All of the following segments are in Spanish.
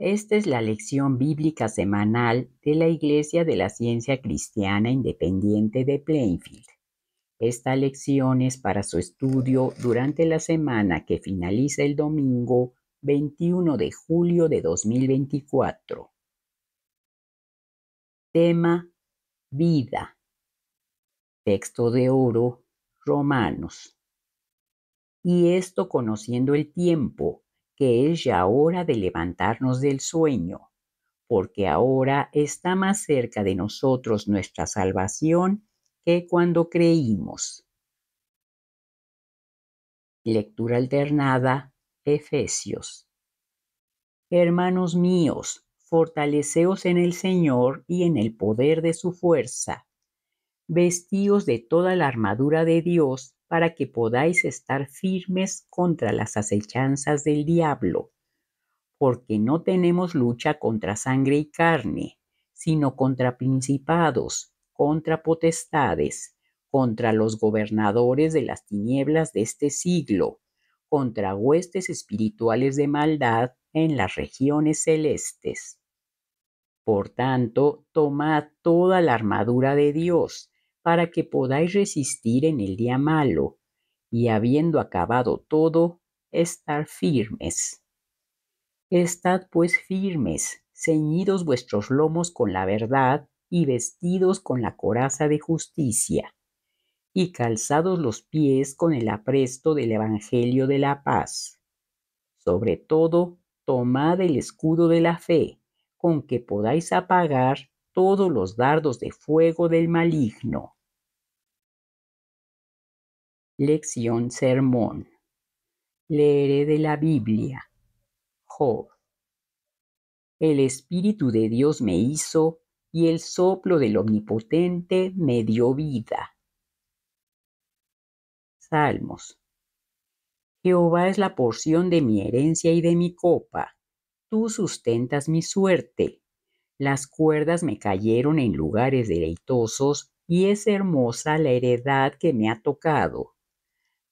Esta es la lección bíblica semanal de la Iglesia de la Ciencia Cristiana Independiente de Plainfield. Esta lección es para su estudio durante la semana que finaliza el domingo 21 de julio de 2024. Tema Vida. Texto de oro, Romanos. Y esto conociendo el tiempo que es ya hora de levantarnos del sueño, porque ahora está más cerca de nosotros nuestra salvación que cuando creímos. Lectura alternada, Efesios. Hermanos míos, fortaleceos en el Señor y en el poder de su fuerza. Vestíos de toda la armadura de Dios para que podáis estar firmes contra las acechanzas del diablo, porque no tenemos lucha contra sangre y carne, sino contra principados, contra potestades, contra los gobernadores de las tinieblas de este siglo, contra huestes espirituales de maldad en las regiones celestes. Por tanto, tomad toda la armadura de Dios, para que podáis resistir en el día malo, y habiendo acabado todo, estar firmes. Estad pues firmes, ceñidos vuestros lomos con la verdad, y vestidos con la coraza de justicia, y calzados los pies con el apresto del Evangelio de la paz. Sobre todo, tomad el escudo de la fe, con que podáis apagar todos los dardos de fuego del maligno Lección Sermón. Leeré de la Biblia. Job. El Espíritu de Dios me hizo y el soplo del Omnipotente me dio vida. Salmos. Jehová es la porción de mi herencia y de mi copa. Tú sustentas mi suerte. Las cuerdas me cayeron en lugares deleitosos y es hermosa la heredad que me ha tocado.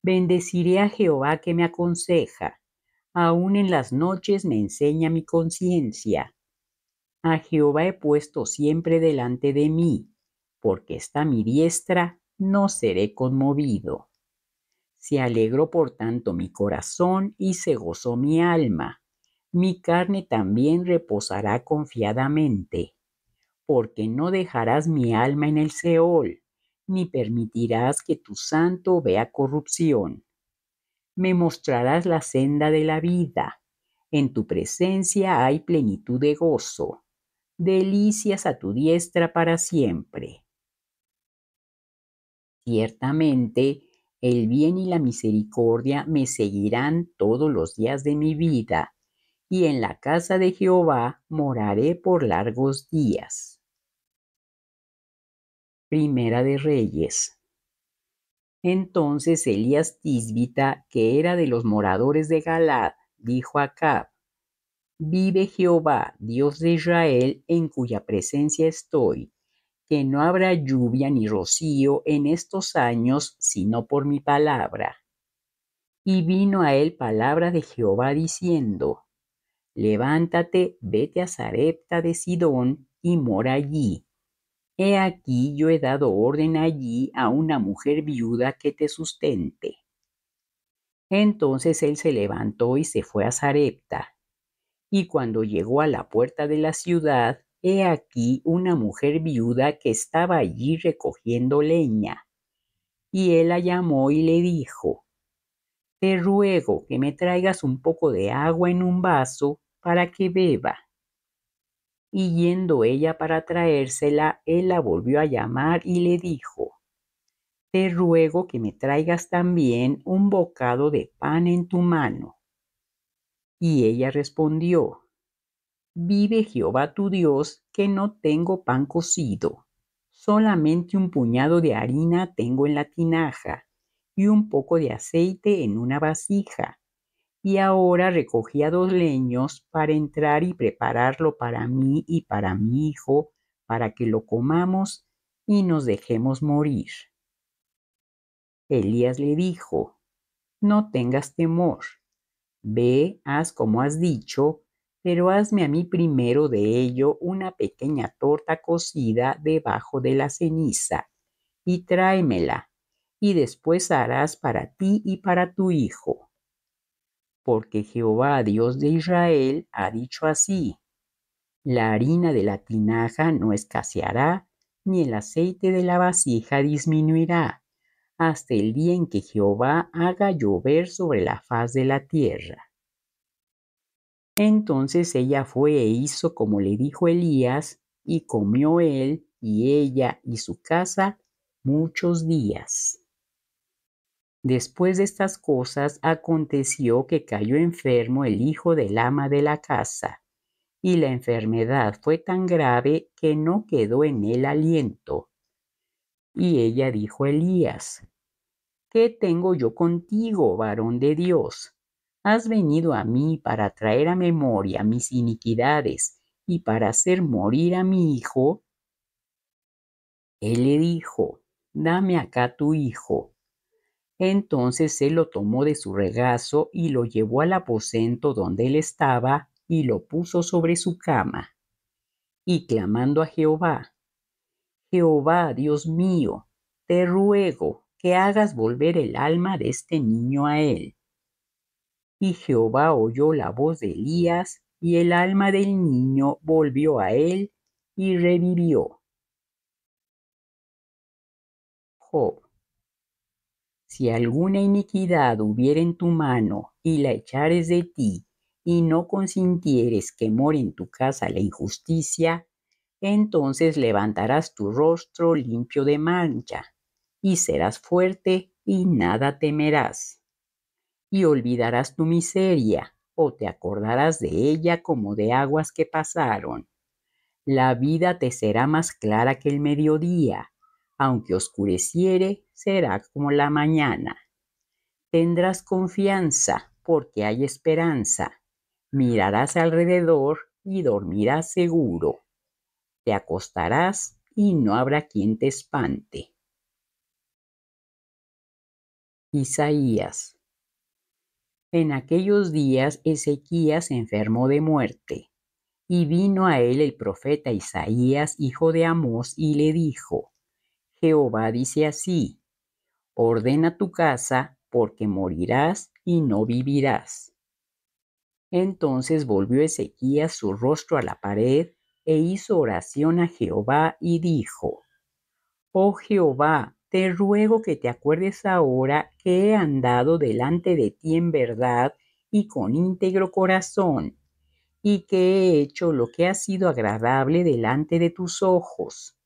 Bendeciré a Jehová que me aconseja, aún en las noches me enseña mi conciencia. A Jehová he puesto siempre delante de mí, porque está mi diestra, no seré conmovido. Se alegró por tanto mi corazón y se gozó mi alma. Mi carne también reposará confiadamente, porque no dejarás mi alma en el Seol ni permitirás que tu santo vea corrupción. Me mostrarás la senda de la vida. En tu presencia hay plenitud de gozo, delicias a tu diestra para siempre. Ciertamente, el bien y la misericordia me seguirán todos los días de mi vida, y en la casa de Jehová moraré por largos días. Primera de Reyes. Entonces Elías Tisbita, que era de los moradores de Galad, dijo a Acab, Vive Jehová, Dios de Israel, en cuya presencia estoy, que no habrá lluvia ni rocío en estos años, sino por mi palabra. Y vino a él palabra de Jehová diciendo, Levántate, vete a Sarepta de Sidón y mora allí He aquí yo he dado orden allí a una mujer viuda que te sustente. Entonces él se levantó y se fue a Zarepta. Y cuando llegó a la puerta de la ciudad, he aquí una mujer viuda que estaba allí recogiendo leña. Y él la llamó y le dijo, Te ruego que me traigas un poco de agua en un vaso para que beba y yendo ella para traérsela, él la volvió a llamar y le dijo, Te ruego que me traigas también un bocado de pan en tu mano. Y ella respondió, Vive Jehová tu Dios, que no tengo pan cocido, solamente un puñado de harina tengo en la tinaja y un poco de aceite en una vasija y ahora recogía dos leños para entrar y prepararlo para mí y para mi hijo, para que lo comamos y nos dejemos morir. Elías le dijo, No tengas temor, ve, haz como has dicho, pero hazme a mí primero de ello una pequeña torta cocida debajo de la ceniza, y tráemela, y después harás para ti y para tu hijo porque Jehová, Dios de Israel, ha dicho así, la harina de la tinaja no escaseará, ni el aceite de la vasija disminuirá, hasta el día en que Jehová haga llover sobre la faz de la tierra. Entonces ella fue e hizo como le dijo Elías, y comió él y ella y su casa muchos días. Después de estas cosas aconteció que cayó enfermo el hijo del ama de la casa, y la enfermedad fue tan grave que no quedó en él aliento. Y ella dijo Elías, ¿Qué tengo yo contigo, varón de Dios? Has venido a mí para traer a memoria mis iniquidades y para hacer morir a mi hijo. Él le dijo, dame acá tu hijo. Entonces él lo tomó de su regazo y lo llevó al aposento donde él estaba y lo puso sobre su cama. Y clamando a Jehová, Jehová, Dios mío, te ruego que hagas volver el alma de este niño a él. Y Jehová oyó la voz de Elías, y el alma del niño volvió a él y revivió. Si alguna iniquidad hubiere en tu mano y la echares de ti, y no consintieres que more en tu casa la injusticia, entonces levantarás tu rostro limpio de mancha, y serás fuerte y nada temerás. Y olvidarás tu miseria, o te acordarás de ella como de aguas que pasaron. La vida te será más clara que el mediodía, aunque oscureciere, será como la mañana. Tendrás confianza porque hay esperanza. Mirarás alrededor y dormirás seguro. Te acostarás y no habrá quien te espante. Isaías. En aquellos días Ezequías se enfermó de muerte, y vino a él el profeta Isaías, hijo de Amós, y le dijo, Jehová dice así, ordena tu casa, porque morirás y no vivirás. Entonces volvió Ezequías su rostro a la pared e hizo oración a Jehová y dijo, Oh Jehová, te ruego que te acuerdes ahora que he andado delante de ti en verdad y con íntegro corazón, y que he hecho lo que ha sido agradable delante de tus ojos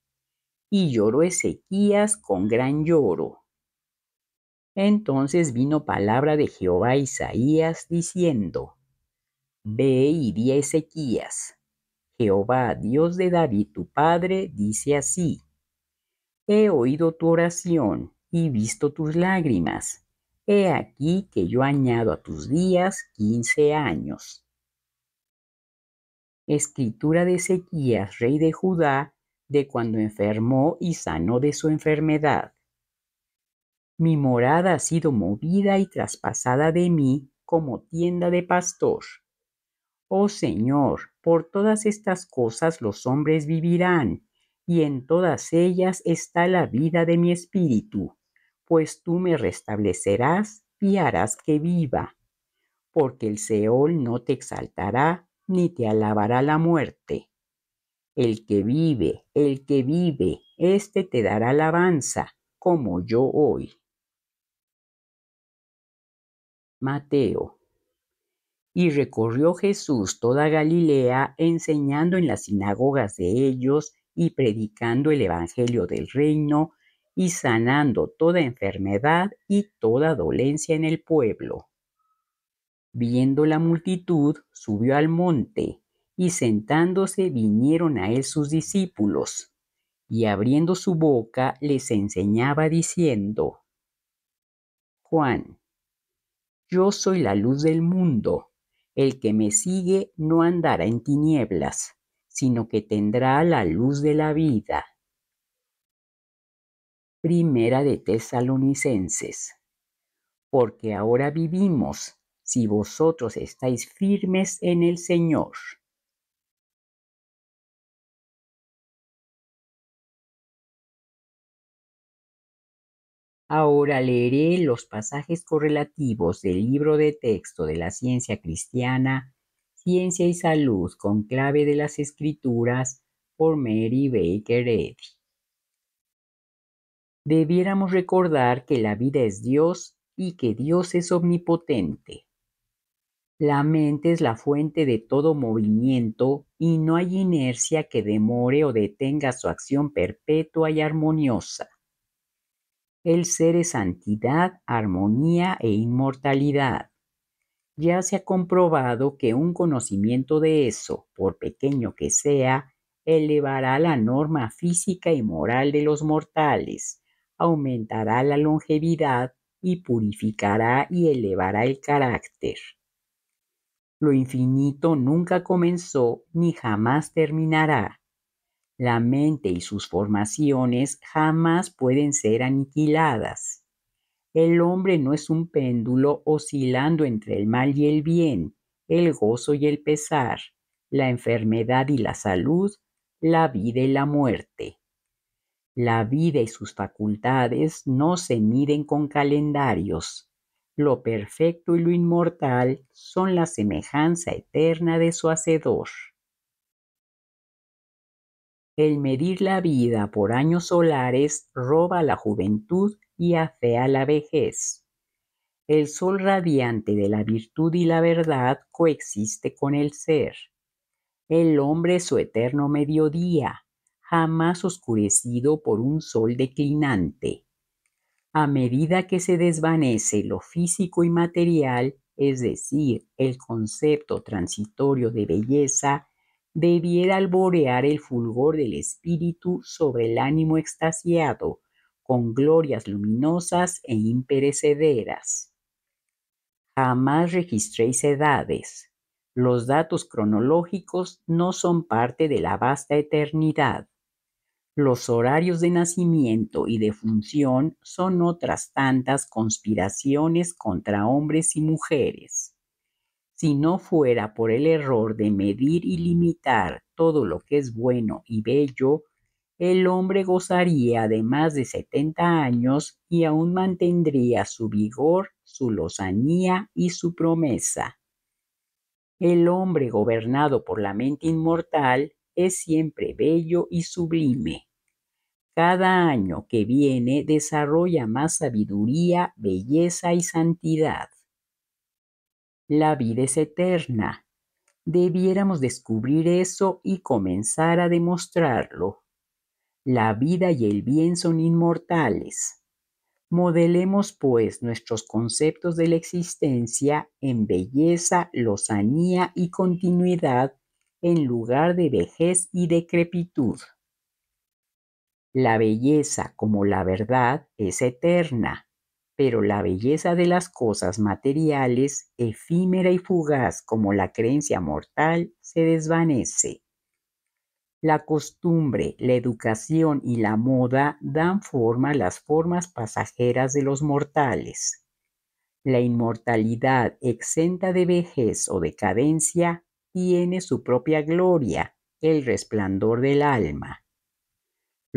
y lloró Ezequías con gran lloro. Entonces vino palabra de Jehová a Isaías diciendo, Ve y di a Ezequías, Jehová, Dios de David tu padre, dice así, He oído tu oración y visto tus lágrimas. He aquí que yo añado a tus días quince años. Escritura de Ezequías, rey de Judá, de cuando enfermó y sanó de su enfermedad. Mi morada ha sido movida y traspasada de mí como tienda de pastor. Oh Señor, por todas estas cosas los hombres vivirán, y en todas ellas está la vida de mi espíritu, pues tú me restablecerás y harás que viva, porque el Seol no te exaltará, ni te alabará la muerte. El que vive, el que vive, éste te dará alabanza, como yo hoy. Mateo. Y recorrió Jesús toda Galilea, enseñando en las sinagogas de ellos y predicando el Evangelio del reino y sanando toda enfermedad y toda dolencia en el pueblo. Viendo la multitud, subió al monte y sentándose vinieron a él sus discípulos, y abriendo su boca les enseñaba diciendo, Juan, yo soy la luz del mundo, el que me sigue no andará en tinieblas, sino que tendrá la luz de la vida. Primera de Tesalonicenses. Porque ahora vivimos, si vosotros estáis firmes en el Señor. Ahora leeré los pasajes correlativos del libro de texto de la ciencia cristiana, Ciencia y Salud con clave de las escrituras por Mary Baker Eddy. Debiéramos recordar que la vida es Dios y que Dios es omnipotente. La mente es la fuente de todo movimiento y no hay inercia que demore o detenga su acción perpetua y armoniosa. El ser es santidad, armonía e inmortalidad. Ya se ha comprobado que un conocimiento de eso, por pequeño que sea, elevará la norma física y moral de los mortales, aumentará la longevidad y purificará y elevará el carácter. Lo infinito nunca comenzó ni jamás terminará. La mente y sus formaciones jamás pueden ser aniquiladas. El hombre no es un péndulo oscilando entre el mal y el bien, el gozo y el pesar, la enfermedad y la salud, la vida y la muerte. La vida y sus facultades no se miden con calendarios. Lo perfecto y lo inmortal son la semejanza eterna de su Hacedor. El medir la vida por años solares roba la juventud y afea la vejez. El sol radiante de la virtud y la verdad coexiste con el ser. El hombre es su eterno mediodía, jamás oscurecido por un sol declinante. A medida que se desvanece lo físico y material, es decir, el concepto transitorio de belleza, debiera alborear el fulgor del espíritu sobre el ánimo extasiado, con glorias luminosas e imperecederas. Jamás registréis edades. Los datos cronológicos no son parte de la vasta eternidad. Los horarios de nacimiento y de función son otras tantas conspiraciones contra hombres y mujeres. Si no fuera por el error de medir y limitar todo lo que es bueno y bello, el hombre gozaría de más de 70 años y aún mantendría su vigor, su lozanía y su promesa. El hombre gobernado por la mente inmortal es siempre bello y sublime. Cada año que viene desarrolla más sabiduría, belleza y santidad. La vida es eterna. Debiéramos descubrir eso y comenzar a demostrarlo. La vida y el bien son inmortales. Modelemos, pues, nuestros conceptos de la existencia en belleza, lozanía y continuidad en lugar de vejez y decrepitud. La belleza, como la verdad, es eterna. Pero la belleza de las cosas materiales, efímera y fugaz como la creencia mortal, se desvanece. La costumbre, la educación y la moda dan forma a las formas pasajeras de los mortales. La inmortalidad exenta de vejez o decadencia tiene su propia gloria, el resplandor del alma.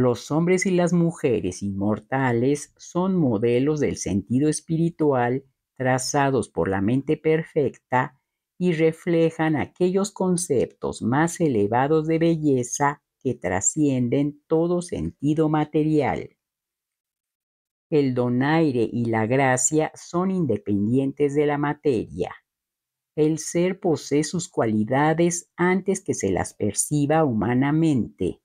Los hombres y las mujeres inmortales son modelos del sentido espiritual trazados por la mente perfecta y reflejan aquellos conceptos más elevados de belleza que trascienden todo sentido material. El donaire y la gracia son independientes de la materia. El ser posee sus cualidades antes que se las perciba humanamente.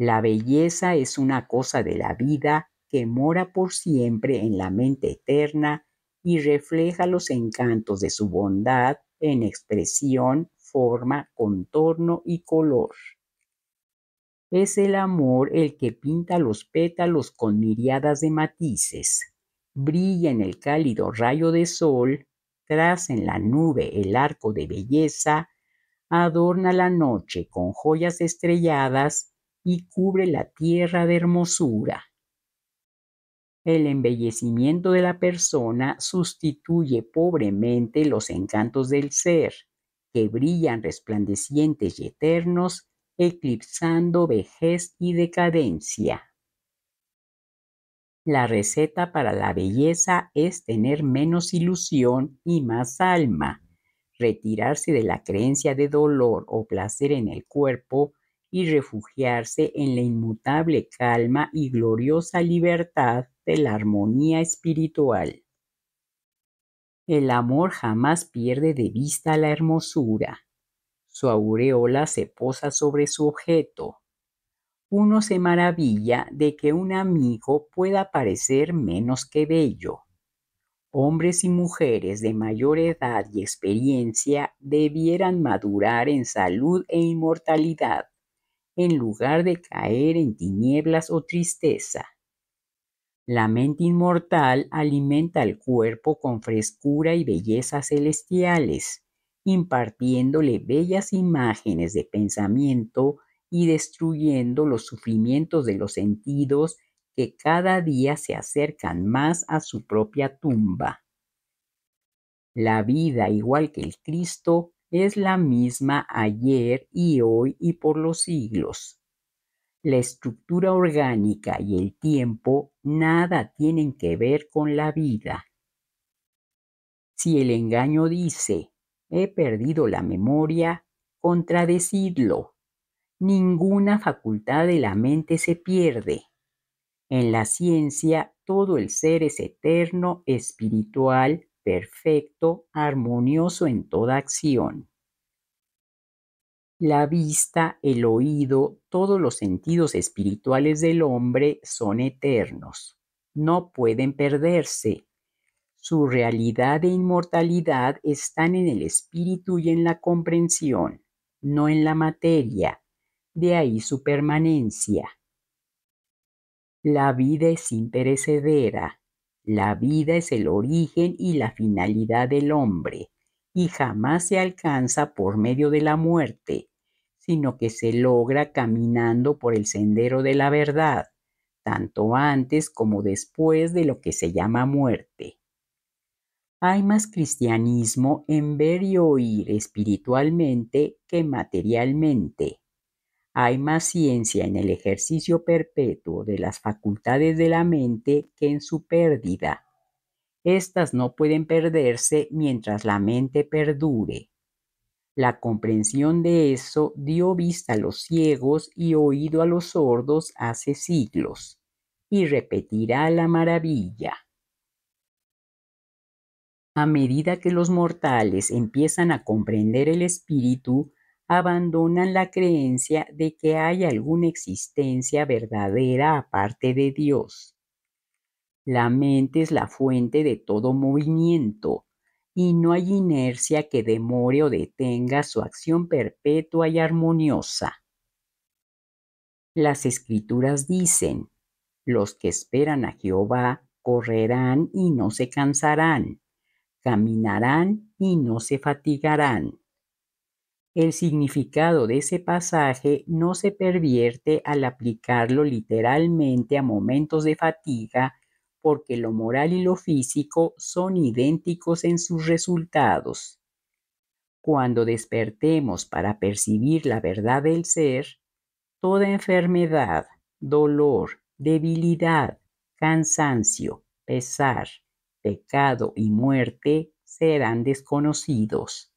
La belleza es una cosa de la vida que mora por siempre en la mente eterna y refleja los encantos de su bondad en expresión, forma, contorno y color. Es el amor el que pinta los pétalos con miriadas de matices, brilla en el cálido rayo de sol, traza en la nube el arco de belleza, adorna la noche con joyas estrelladas y cubre la tierra de hermosura. El embellecimiento de la persona sustituye pobremente los encantos del ser, que brillan resplandecientes y eternos, eclipsando vejez y decadencia. La receta para la belleza es tener menos ilusión y más alma, retirarse de la creencia de dolor o placer en el cuerpo y refugiarse en la inmutable calma y gloriosa libertad de la armonía espiritual. El amor jamás pierde de vista la hermosura. Su aureola se posa sobre su objeto. Uno se maravilla de que un amigo pueda parecer menos que bello. Hombres y mujeres de mayor edad y experiencia debieran madurar en salud e inmortalidad en lugar de caer en tinieblas o tristeza. La mente inmortal alimenta al cuerpo con frescura y bellezas celestiales, impartiéndole bellas imágenes de pensamiento y destruyendo los sufrimientos de los sentidos que cada día se acercan más a su propia tumba. La vida, igual que el Cristo, es la misma ayer y hoy y por los siglos. La estructura orgánica y el tiempo nada tienen que ver con la vida. Si el engaño dice, he perdido la memoria, contradecidlo. Ninguna facultad de la mente se pierde. En la ciencia todo el ser es eterno, espiritual, perfecto, armonioso en toda acción. La vista, el oído, todos los sentidos espirituales del hombre son eternos, no pueden perderse. Su realidad e inmortalidad están en el espíritu y en la comprensión, no en la materia, de ahí su permanencia. La vida es imperecedera, la vida es el origen y la finalidad del hombre, y jamás se alcanza por medio de la muerte, sino que se logra caminando por el sendero de la verdad, tanto antes como después de lo que se llama muerte. Hay más cristianismo en ver y oír espiritualmente que materialmente hay más ciencia en el ejercicio perpetuo de las facultades de la mente que en su pérdida. Estas no pueden perderse mientras la mente perdure. La comprensión de eso dio vista a los ciegos y oído a los sordos hace siglos, y repetirá la maravilla. A medida que los mortales empiezan a comprender el espíritu, abandonan la creencia de que hay alguna existencia verdadera aparte de Dios. La mente es la fuente de todo movimiento y no hay inercia que demore o detenga su acción perpetua y armoniosa. Las escrituras dicen, los que esperan a Jehová correrán y no se cansarán, caminarán y no se fatigarán el significado de ese pasaje no se pervierte al aplicarlo literalmente a momentos de fatiga porque lo moral y lo físico son idénticos en sus resultados. Cuando despertemos para percibir la verdad del ser, toda enfermedad, dolor, debilidad, cansancio, pesar, pecado y muerte serán desconocidos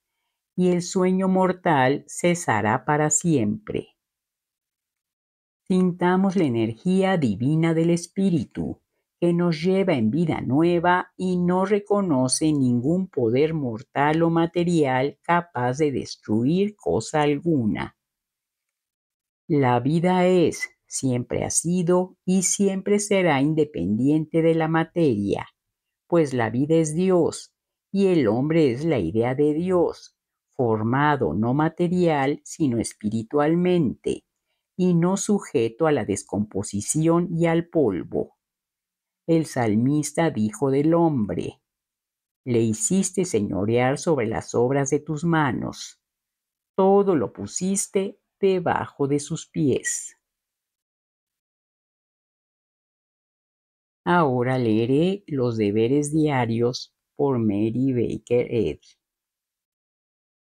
y el sueño mortal cesará para siempre. Sintamos la energía divina del Espíritu, que nos lleva en vida nueva y no reconoce ningún poder mortal o material capaz de destruir cosa alguna. La vida es, siempre ha sido y siempre será independiente de la materia, pues la vida es Dios y el hombre es la idea de Dios, formado no material, sino espiritualmente, y no sujeto a la descomposición y al polvo. El salmista dijo del hombre, le hiciste señorear sobre las obras de tus manos, todo lo pusiste debajo de sus pies. Ahora leeré los deberes diarios por Mary Baker Ed